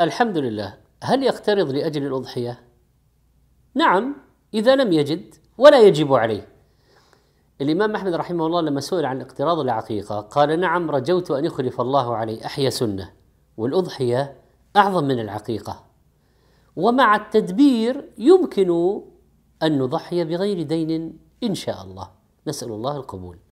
الحمد لله هل يقترض لأجل الأضحية؟ نعم إذا لم يجد ولا يجب عليه الإمام أحمد رحمه الله لما سئل عن اقتراض العقيقة قال نعم رجوت أن يخلف الله علي أحيا سنة والأضحية أعظم من العقيقة ومع التدبير يمكن أن نضحي بغير دين إن شاء الله نسأل الله القبول